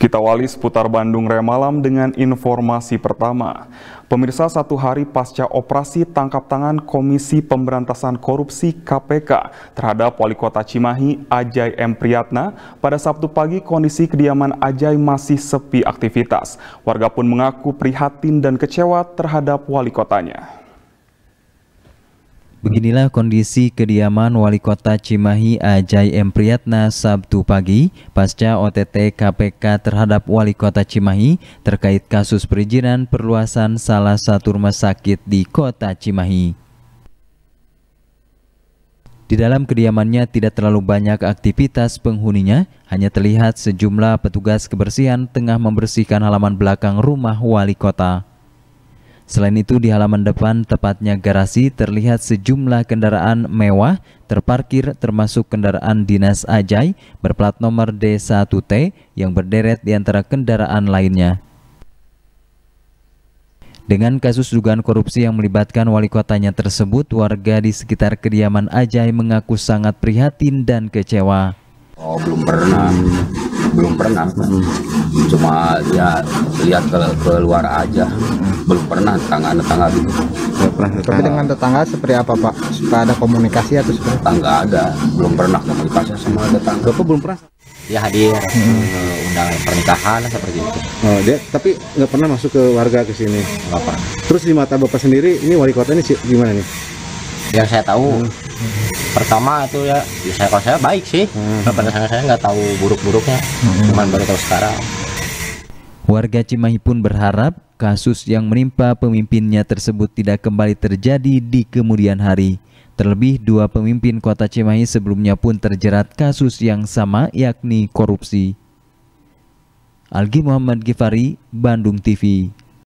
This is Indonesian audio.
Kita awali seputar Bandung Remalam dengan informasi pertama. Pemirsa satu hari pasca operasi tangkap tangan Komisi Pemberantasan Korupsi KPK terhadap Wali Kota Cimahi Ajay M. Priyatna, pada Sabtu pagi kondisi kediaman Ajay masih sepi aktivitas. Warga pun mengaku prihatin dan kecewa terhadap wali kotanya. Beginilah kondisi kediaman Wali Kota Cimahi Ajay M. Priyatna Sabtu pagi pasca OTT KPK terhadap Wali Kota Cimahi terkait kasus perizinan perluasan salah satu rumah sakit di Kota Cimahi. Di dalam kediamannya tidak terlalu banyak aktivitas penghuninya, hanya terlihat sejumlah petugas kebersihan tengah membersihkan halaman belakang rumah wali kota. Selain itu, di halaman depan, tepatnya garasi, terlihat sejumlah kendaraan mewah terparkir termasuk kendaraan dinas Ajai berplat nomor D1T yang berderet di antara kendaraan lainnya. Dengan kasus dugaan korupsi yang melibatkan wali kotanya tersebut, warga di sekitar kediaman Ajai mengaku sangat prihatin dan kecewa. Oh, belum pernah belum pernah hmm. cuma ya lihat ke keluar aja belum pernah gitu. tetangga tetangga gitu belum pernah tapi dengan tetangga seperti apa pak suka ada komunikasi atau seperti tetangga ada belum pernah komunikasi sama tetangga Bapak belum pernah dia hadir hmm. Eh, undangan pernikahan seperti itu oh, dia tapi nggak pernah masuk ke warga ke sini nggak terus di mata bapak sendiri ini wali kota ini gimana nih yang saya tahu hmm pertama itu ya, ya saya kalau saya baik sih hmm. pada saya saya nggak tahu buruk-buruknya hmm. cuman baru tahu sekarang warga Cimahi pun berharap kasus yang menimpa pemimpinnya tersebut tidak kembali terjadi di kemudian hari terlebih dua pemimpin kota Cimahi sebelumnya pun terjerat kasus yang sama yakni korupsi Algi Muhammad Gifari, Bandung TV